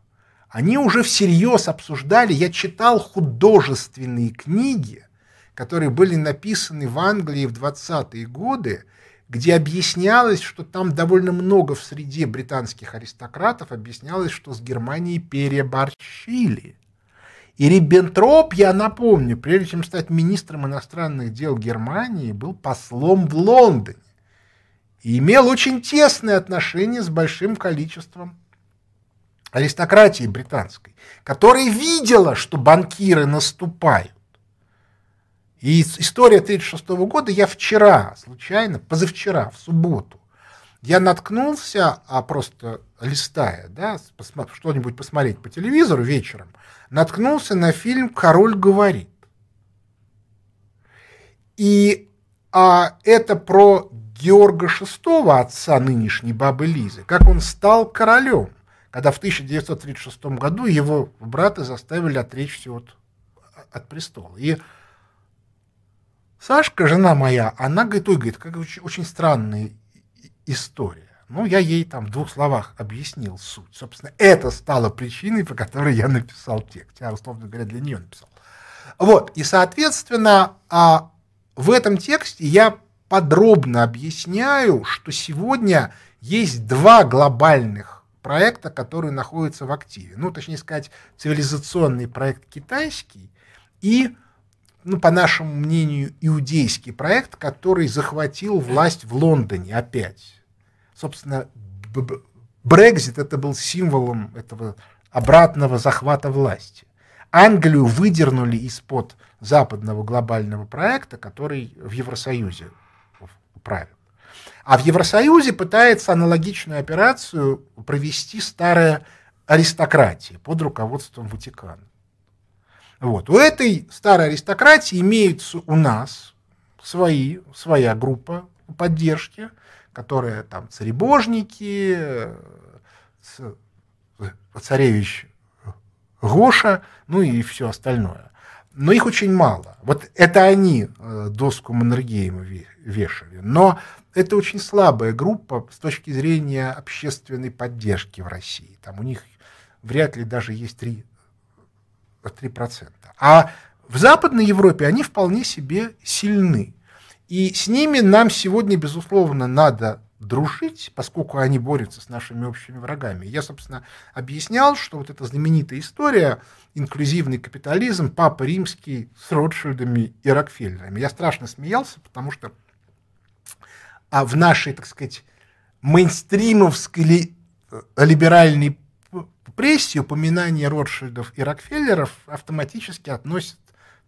[SPEAKER 2] они уже всерьез обсуждали, я читал художественные книги, которые были написаны в Англии в 20-е годы, где объяснялось, что там довольно много в среде британских аристократов объяснялось, что с Германией переборщили – и Риббентроп, я напомню, прежде чем стать министром иностранных дел Германии, был послом в Лондоне и имел очень тесные отношения с большим количеством аристократии британской, которая видела, что банкиры наступают. И история 1936 года я вчера, случайно, позавчера, в субботу, я наткнулся, а просто листая, да, что-нибудь посмотреть по телевизору вечером, наткнулся на фильм «Король говорит». И а, это про Георга VI, отца нынешней бабы Лизы, как он стал королем, когда в 1936 году его брата заставили отречься от, от престола. И Сашка, жена моя, она говорит, ой, говорит, как очень, очень странный история. Ну, я ей там в двух словах объяснил суть. Собственно, это стало причиной, по которой я написал текст. Я, условно говоря, для нее написал. Вот, и, соответственно, а, в этом тексте я подробно объясняю, что сегодня есть два глобальных проекта, которые находятся в активе. Ну, точнее сказать, цивилизационный проект китайский и ну, по нашему мнению, иудейский проект, который захватил власть в Лондоне опять. Собственно, Брекзит это был символом этого обратного захвата власти. Англию выдернули из-под западного глобального проекта, который в Евросоюзе правил. А в Евросоюзе пытается аналогичную операцию провести старая аристократия под руководством Ватикана. Вот. У этой старой аристократии имеются у нас свои, своя группа поддержки, которая там царебожники, э, э, царевич Гоша, ну и все остальное. Но их очень мало. Вот это они э, доску Маннергейма вешали. Но это очень слабая группа с точки зрения общественной поддержки в России. Там у них вряд ли даже есть три 3%. А в Западной Европе они вполне себе сильны. И с ними нам сегодня, безусловно, надо дружить, поскольку они борются с нашими общими врагами. Я, собственно, объяснял, что вот эта знаменитая история, инклюзивный капитализм, папа римский с Ротшильдами и Рокфеллерами. Я страшно смеялся, потому что а в нашей, так сказать, мейнстримовской ли, э, либеральной прессе упоминание Ротшильдов и Рокфеллеров автоматически относит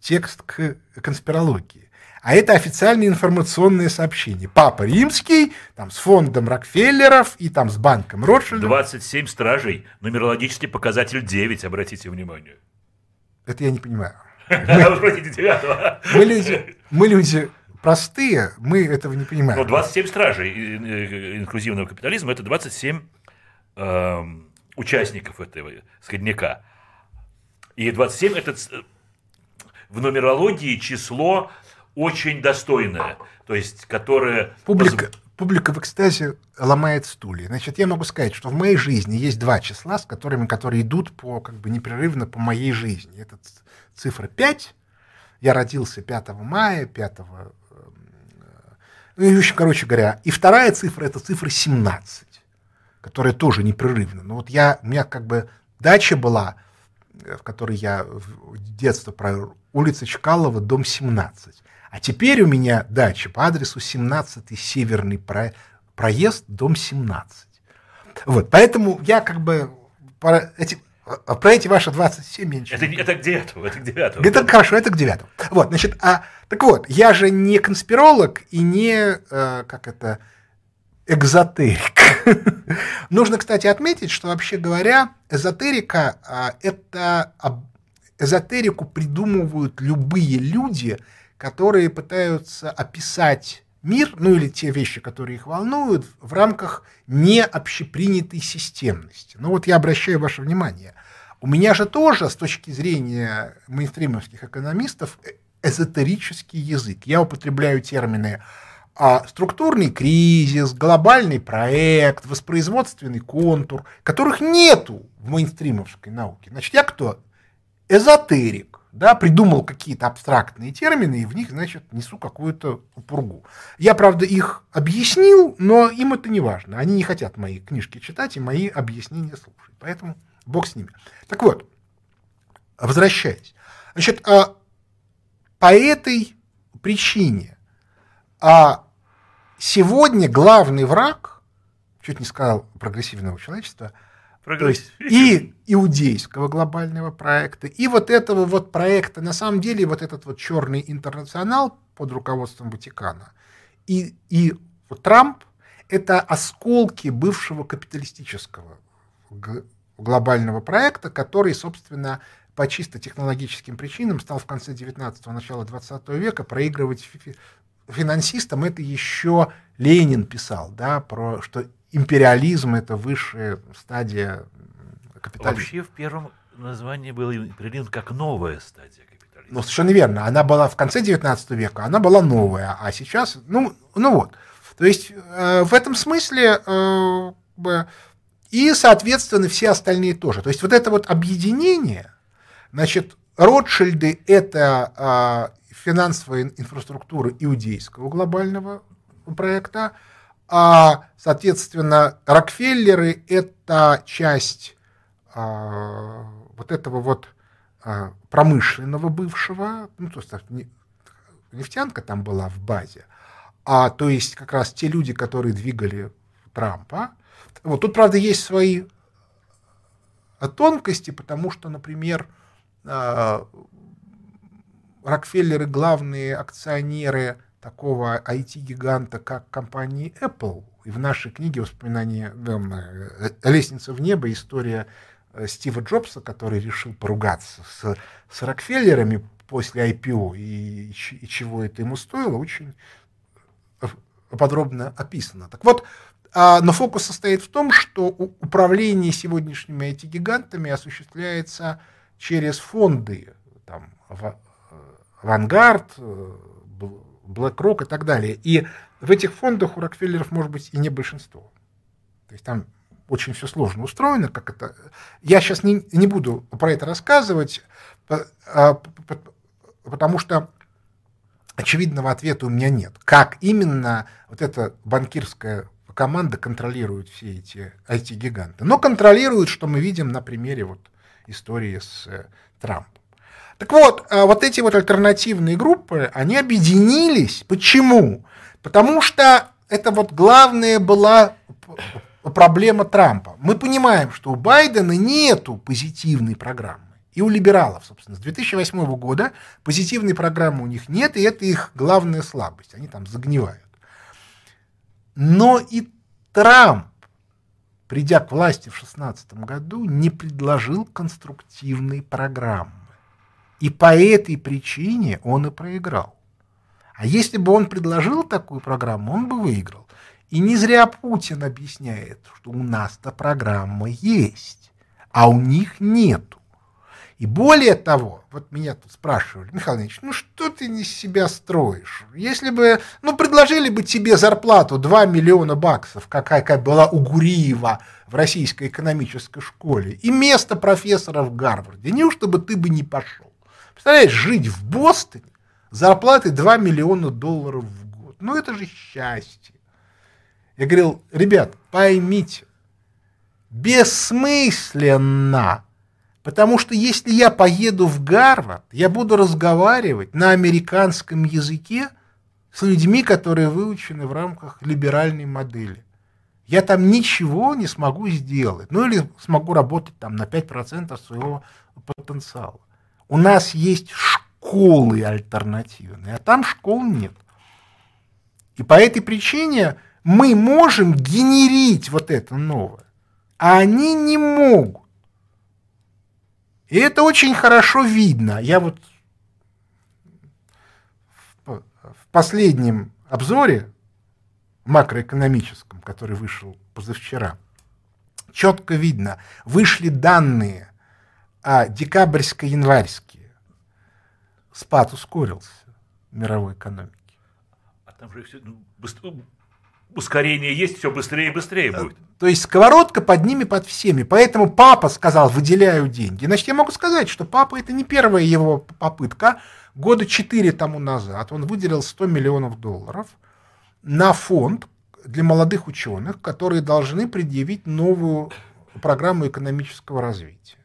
[SPEAKER 2] текст к конспирологии. А это официальные информационные сообщения. Папа Римский, там с фондом
[SPEAKER 1] Рокфеллеров и там с банком Ротшильдов. 27 стражей, нумерологический показатель 9, обратите внимание. Это я не понимаю. Мы люди,
[SPEAKER 2] мы люди простые, мы этого не понимаем. Но ну,
[SPEAKER 1] 27 стражей э, инклюзивного капитализма – это 27 эм, участников этого сходника. И 27 это в нумерологии число очень достойное, то есть которое...
[SPEAKER 2] Публика, поз... публика в экстазе ломает стулья. Значит, я могу сказать, что в моей жизни есть два числа, с которыми, которые идут по, как бы непрерывно по моей жизни. Это цифра 5, я родился 5 мая, 5 эм, э, ну, в общем, короче говоря. И вторая цифра – это цифра 17 которая тоже непрерывна. Но вот я, у меня как бы дача была, э, в которой я в детство провел, улица Чкалова, дом 17. А теперь у меня дача по адресу 17 Северный про, проезд, дом 17. Вот, поэтому я как бы про эти, а про эти ваши 27 меньше.
[SPEAKER 1] Это, это к девятому, это к девятому. Это
[SPEAKER 2] хорошо, это к девятому. Вот, значит, а, так вот, я же не конспиролог и не, э, как это, экзотерик. Нужно, кстати, отметить, что вообще говоря, эзотерика а, – это эзотерику придумывают любые люди, которые пытаются описать мир, ну или те вещи, которые их волнуют, в рамках необщепринятой системности. Ну вот я обращаю ваше внимание. У меня же тоже, с точки зрения мейнстримовских экономистов, э, эзотерический язык. Я употребляю термины а структурный кризис, глобальный проект, воспроизводственный контур, которых нету в мейнстримовской науке. Значит, я кто? Эзотерик, да, придумал какие-то абстрактные термины и в них, значит, несу какую-то упругу Я, правда, их объяснил, но им это не важно. Они не хотят мои книжки читать и мои объяснения слушать. Поэтому бог с ними. Так вот, возвращаясь. Значит, а по этой причине – а сегодня главный враг, чуть не сказал прогрессивного человечества, Прогресс. то есть и иудейского глобального проекта, и вот этого вот проекта, на самом деле вот этот вот черный интернационал под руководством Ватикана, и, и вот Трамп – это осколки бывшего капиталистического глобального проекта, который, собственно, по чисто технологическим причинам стал в конце 19-го, начала 20 века проигрывать финансистам это еще Ленин писал, да, про что империализм это высшая стадия капитализма. Вообще
[SPEAKER 1] в первом названии был империализм как новая стадия
[SPEAKER 2] капитализма. Ну, совершенно верно. Она была в конце 19 века, она была новая, а сейчас, ну, ну вот. То есть э, в этом смысле э, и, соответственно, все остальные тоже. То есть вот это вот объединение, значит, Ротшильды – это а, финансовой инфраструктуры иудейского глобального проекта, а, соответственно, Рокфеллеры – это часть а, вот этого вот а, промышленного бывшего, ну, то есть нефтянка там была в базе, а то есть как раз те люди, которые двигали Трампа. Вот тут, правда, есть свои а, тонкости, потому что, например, а, Рокфеллеры – главные акционеры такого IT-гиганта, как компании Apple. И в нашей книге «Воспоминания э, э, «Лестница в небо. История э, Стива Джобса, который решил поругаться с, с Рокфеллерами после IPO и, и чего это ему стоило, очень подробно описано. Так вот, а, но фокус состоит в том, что управление сегодняшними IT-гигантами осуществляется через фонды там, в Вангард, э, BlackRock и так далее. И в этих фондах у Рокфеллеров, может быть, и не большинство. То есть там очень все сложно устроено, как это. Я сейчас не, не буду про это рассказывать, а, потому что очевидного ответа у меня нет. Как именно вот эта банкирская команда контролирует все эти IT-гиганты? Но контролирует, что мы видим на примере вот истории с э, Трампом. Так вот, а вот эти вот альтернативные группы, они объединились. Почему? Потому что это вот главная была проблема Трампа. Мы понимаем, что у Байдена нету позитивной программы. И у либералов, собственно, с 2008 года позитивной программы у них нет, и это их главная слабость. Они там загнивают. Но и Трамп, придя к власти в 2016 году, не предложил конструктивной программы. И по этой причине он и проиграл. А если бы он предложил такую программу, он бы выиграл. И не зря Путин объясняет, что у нас-то программа есть, а у них нету. И более того, вот меня тут спрашивали, Михаил Ильич, ну что ты из себя строишь? Если бы, ну предложили бы тебе зарплату 2 миллиона баксов, какая, какая была у Гуриева в российской экономической школе, и место профессора в Гарварде, неужто бы ты бы не пошел? Представляешь, жить в Бостоне зарплаты 2 миллиона долларов в год. Ну это же счастье. Я говорил, ребят, поймите, бессмысленно. Потому что если я поеду в Гарвард, я буду разговаривать на американском языке с людьми, которые выучены в рамках либеральной модели. Я там ничего не смогу сделать. Ну или смогу работать там на 5% своего потенциала. У нас есть школы альтернативные, а там школ нет. И по этой причине мы можем генерить вот это новое, а они не могут. И это очень хорошо видно. Я вот в последнем обзоре макроэкономическом, который вышел позавчера, четко видно, вышли данные а декабрьско-январьские, спад ускорился в мировой
[SPEAKER 1] экономике. А там же все ну, ускорение есть, все быстрее и быстрее будет.
[SPEAKER 2] То есть сковородка под ними, под всеми. Поэтому папа сказал, выделяю деньги. Значит, я могу сказать, что папа это не первая его попытка. Года четыре тому назад он выделил 100 миллионов долларов на фонд для молодых ученых, которые должны предъявить новую программу экономического развития.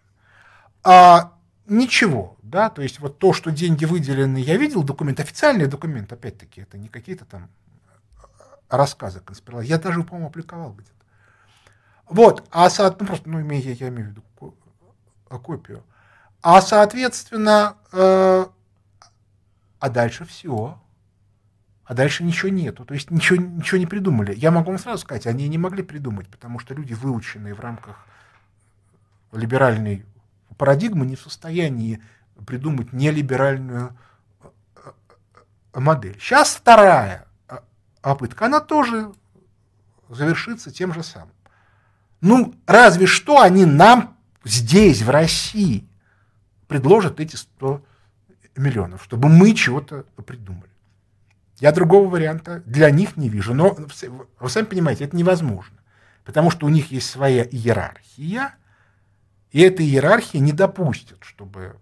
[SPEAKER 2] А, ничего, да, то есть вот то, что деньги выделены, я видел документ, официальный документ, опять-таки, это не какие-то там а, рассказы конспирологии, я даже, по-моему, аппликовал где-то. Вот, а, со, ну, просто, ну, я, я имею в виду а, копию. А, соответственно, э, а дальше все. А дальше ничего нету. То есть ничего, ничего не придумали. Я могу вам сразу сказать, они не могли придумать, потому что люди, выученные в рамках либеральной парадигма не в состоянии придумать нелиберальную э, э, модель. Сейчас вторая э, попытка, она тоже завершится тем же самым. Ну, разве что они нам здесь, в России, предложат эти 100 миллионов, чтобы мы чего-то придумали. Я другого варианта для них не вижу. Но вы сами понимаете, это невозможно. Потому что у них есть своя иерархия – и эта иерархия не допустит, чтобы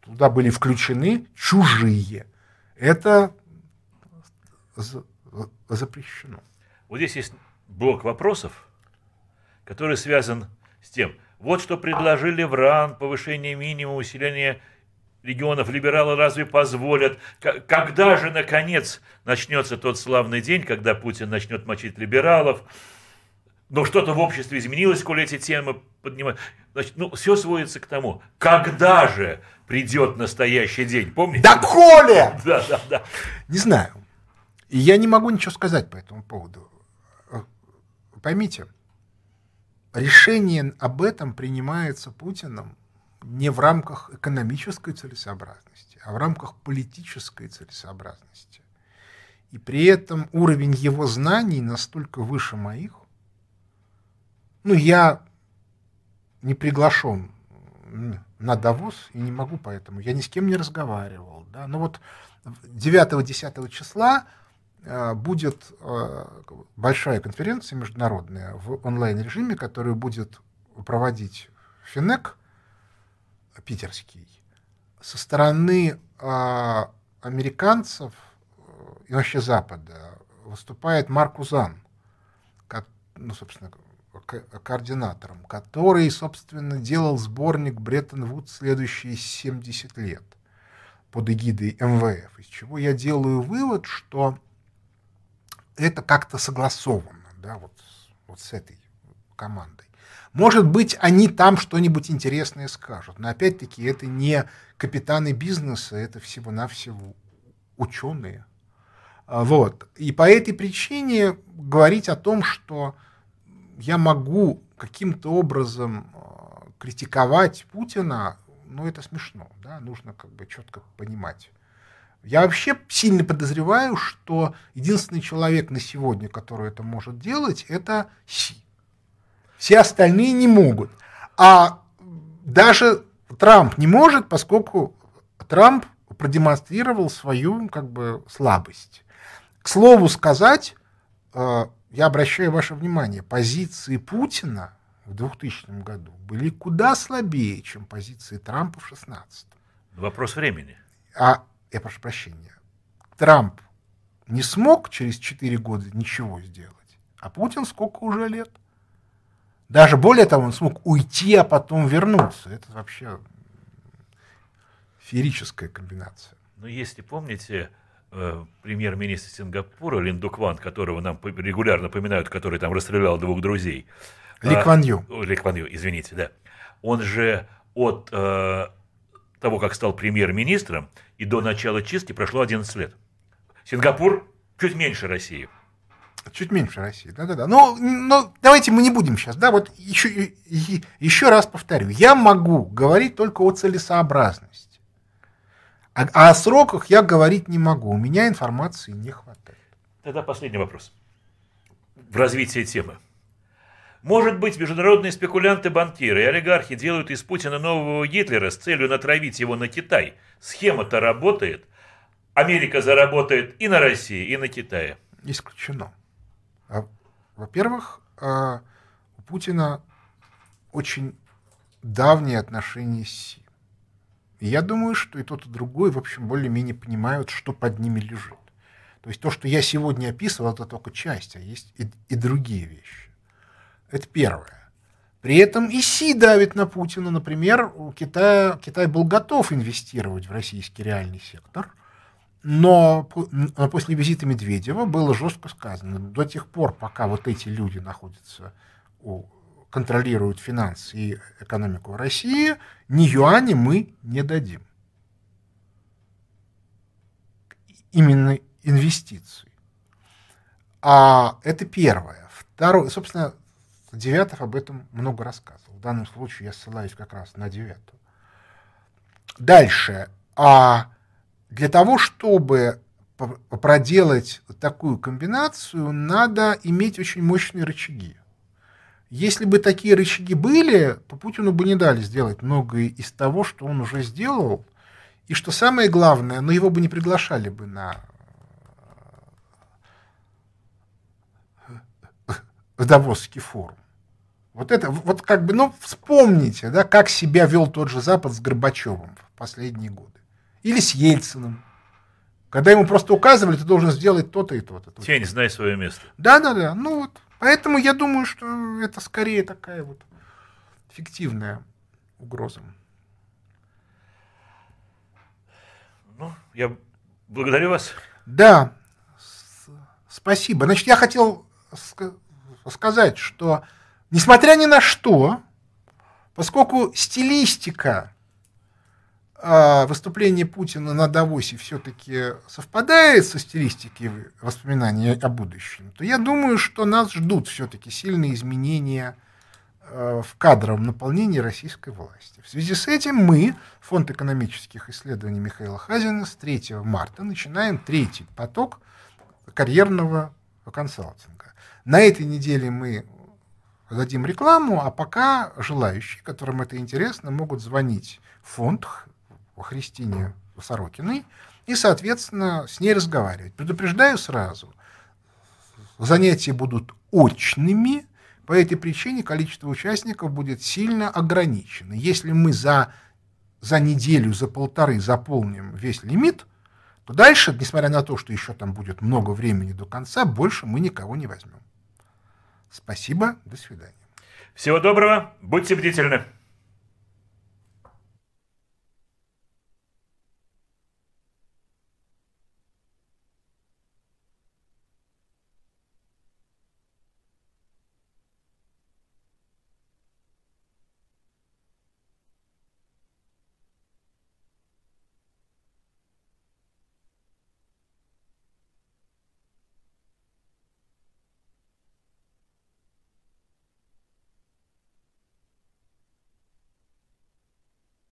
[SPEAKER 2] туда были включены чужие. Это запрещено.
[SPEAKER 1] Вот здесь есть блок вопросов, который связан с тем, вот что предложили в РАН, повышение минимума, усиление регионов, либералы разве позволят? Когда же, наконец, начнется тот славный день, когда Путин начнет мочить либералов, но что-то в обществе изменилось, коли эти темы поднимают. Значит, ну, все сводится к тому, когда же придет настоящий день, помните? Да Коли. Да, да, да.
[SPEAKER 2] Не знаю. И я не могу ничего сказать по этому поводу. Поймите, решение об этом принимается Путиным не в рамках экономической целесообразности, а в рамках политической целесообразности. И при этом уровень его знаний настолько выше моих, ну, я не приглашен на Давос и не могу поэтому. Я ни с кем не разговаривал. Да? Но вот 9-10 числа э, будет э, большая конференция международная в онлайн-режиме, которую будет проводить Финек питерский. Со стороны э, американцев и вообще Запада выступает Марк Узан, как, ну, собственно, координатором, который, собственно, делал сборник Бреттон-Вуд следующие 70 лет под эгидой МВФ, из чего я делаю вывод, что это как-то согласовано, да, вот, вот с этой командой. Может быть, они там что-нибудь интересное скажут, но опять-таки это не капитаны бизнеса, это всего-навсего ученые. А, вот. И по этой причине говорить о том, что я могу каким-то образом э, критиковать Путина, но это смешно, да, нужно как бы четко понимать. Я вообще сильно подозреваю, что единственный человек на сегодня, который это может делать, это Си. Все остальные не могут. А даже Трамп не может, поскольку Трамп продемонстрировал свою как бы слабость. К слову сказать, э, я обращаю ваше внимание, позиции Путина в 2000 году были куда слабее, чем позиции Трампа в 16
[SPEAKER 1] Вопрос времени.
[SPEAKER 2] А, я прошу прощения, Трамп не смог через 4 года ничего сделать, а Путин сколько уже лет? Даже более того, он смог уйти, а потом вернуться. Это вообще феерическая комбинация.
[SPEAKER 1] Но если помните, Э, премьер-министр Сингапура Линдук Ван, которого нам регулярно поминают, который там расстрелял двух друзей. Ли а, Кван Ю. А, Ли Кван Ю, извините, да. Он же от э, того, как стал премьер-министром, и до начала чистки прошло 11 лет. Сингапур чуть меньше России.
[SPEAKER 2] Чуть меньше России, да-да-да. Но, ну, но ну, давайте мы не будем сейчас, да, вот еще, еще раз повторю, я могу говорить только о целесообразности. А, а о сроках я говорить не могу, у меня информации не хватает.
[SPEAKER 1] Тогда последний вопрос в развитии темы. Может быть, международные спекулянты, банкиры и олигархи делают из Путина нового Гитлера с целью натравить его на Китай. Схема-то работает. Америка заработает и на России, и на Китае.
[SPEAKER 2] Исключено. А, во-первых, а, у Путина очень давние отношения с Си. И я думаю, что и тот, и другой, в общем, более-менее понимают, что под ними лежит. То есть то, что я сегодня описывал, это только часть, а есть и, и другие вещи. Это первое. При этом и Си давит на Путина. Например, у Китая, Китай был готов инвестировать в российский реальный сектор, но, но а после визита Медведева было жестко сказано, до тех пор, пока вот эти люди находятся у контролируют финансы и экономику России, ни юани мы не дадим. Именно инвестиции. А это первое. Второе, собственно, Девятов об этом много рассказывал. В данном случае я ссылаюсь как раз на Девятого. Дальше. А для того, чтобы проделать такую комбинацию, надо иметь очень мощные рычаги. Если бы такие рычаги были, то Путину бы не дали сделать многое из того, что он уже сделал. И что самое главное, но его бы не приглашали бы на Давосский форум. Вот это, вот как бы, ну, вспомните, да, как себя вел тот же Запад с Горбачевым в последние годы. Или с Ельциным. Когда ему просто указывали, ты должен сделать то-то и то-то.
[SPEAKER 1] Тень, знай свое место.
[SPEAKER 2] Да-да-да, ну вот. Поэтому я думаю, что это скорее такая вот фиктивная угроза. Ну, я благодарю вас. Да, спасибо. Значит, я хотел сказать, что несмотря ни на что, поскольку стилистика а выступление Путина на Давосе все-таки совпадает со стилистикой воспоминаний о будущем, то я думаю, что нас ждут все-таки сильные изменения э, в кадровом наполнении российской власти. В связи с этим мы, Фонд экономических исследований Михаила Хазина, с 3 марта начинаем третий поток карьерного консалтинга. На этой неделе мы дадим рекламу, а пока желающие, которым это интересно, могут звонить в фонд Христине Сорокиной и, соответственно, с ней разговаривать. Предупреждаю сразу, занятия будут очными, по этой причине количество участников будет сильно ограничено. Если мы за, за неделю, за полторы заполним весь лимит, то дальше, несмотря на то, что еще там будет много времени до конца, больше мы никого не возьмем.
[SPEAKER 1] Спасибо, до свидания. Всего доброго, будьте бдительны.